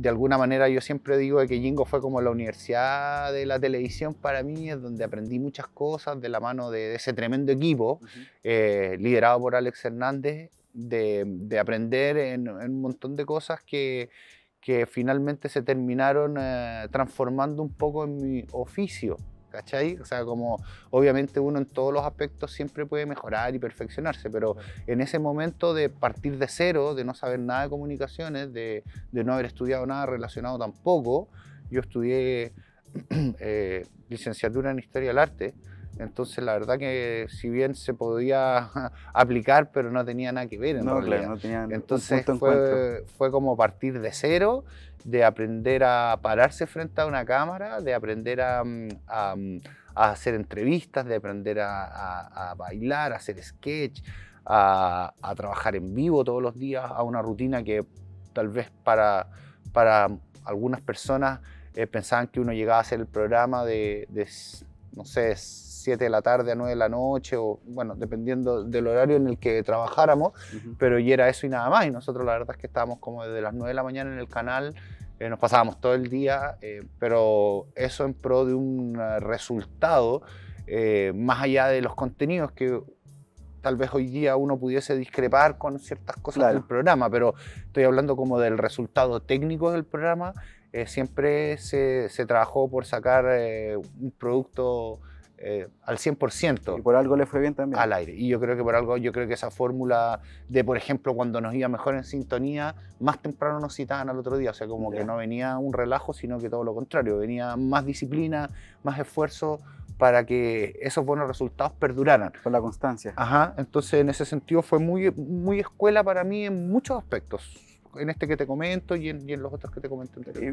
de alguna manera yo siempre digo que Jingo fue como la universidad de la televisión para mí, es donde aprendí muchas cosas de la mano de, ese tremendo equipo, eh, liderado por Alex Hernández, de, aprender en, un montón de cosas que, finalmente se terminaron eh, transformando un poco en mi oficio. ¿cachai? O sea, como obviamente uno en todos los aspectos siempre puede mejorar y perfeccionarse, pero en ese momento de partir de cero, de no saber nada de comunicaciones, de, no haber estudiado nada relacionado tampoco, yo estudié eh, licenciatura en Historia del Arte entonces, la verdad que si bien se podía aplicar, pero no tenía nada que ver en no, Entonces, fue, como partir de cero, de aprender a pararse frente a una cámara, de aprender a, mm, mm, hacer entrevistas, de aprender a, bailar, a hacer sketch, a, trabajar en vivo todos los días, a una rutina que tal vez para, para algunas personas eh, pensaban que uno llegaba a hacer el programa de, de no sé, 7 de la tarde a 9 de la noche, o bueno, dependiendo del horario en el que trabajáramos, pero y era eso y nada más. Y nosotros la verdad es que estábamos como desde las 9 de la mañana en el canal, eh, nos pasábamos todo el día, eh, pero eso en pro de un eh, resultado más allá de los contenidos que tal vez hoy día uno pudiese discrepar con ciertas cosas del programa, pero estoy hablando como del resultado técnico del programa. siempre se, se, trabajó por sacar un producto eh, al 100%. Y por algo le fue bien también. Al aire. Y yo creo que por algo, yo creo que esa fórmula de, por ejemplo, cuando nos iba mejor en sintonía, más temprano nos citaban al otro día. O sea, como que no venía un relajo, sino que todo lo contrario. Venía más disciplina, más esfuerzo para que esos buenos resultados perduraran. Con la constancia. Ajá. Entonces, en ese sentido, fue muy, muy escuela para mí en muchos aspectos. En este que te comento y en, los otros que te comento anteriormente.